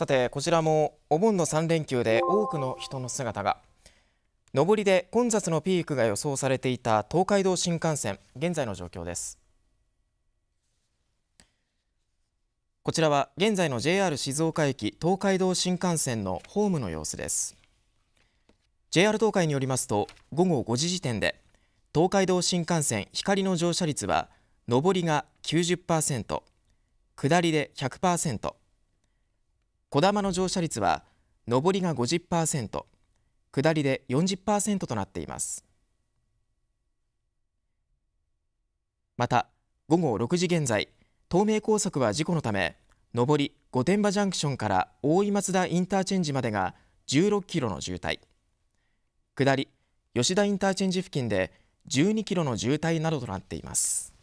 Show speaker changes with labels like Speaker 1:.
Speaker 1: さてこちらもお盆の3連休で多くの人の姿が上りで混雑のピークが予想されていた東海道新幹線現在の状況ですこちらは現在の JR 静岡駅東海道新幹線のホームの様子です JR 東海によりますと午後5時時点で東海道新幹線光の乗車率は上りが90%下りで100%こ玉まの乗車率は上りが50下りで40となっていますまた午後6時現在東名高速は事故のため上り御殿場ジャンクションから大井松田インターチェンジまでが16キロの渋滞下り吉田インターチェンジ付近で12キロの渋滞などとなっています。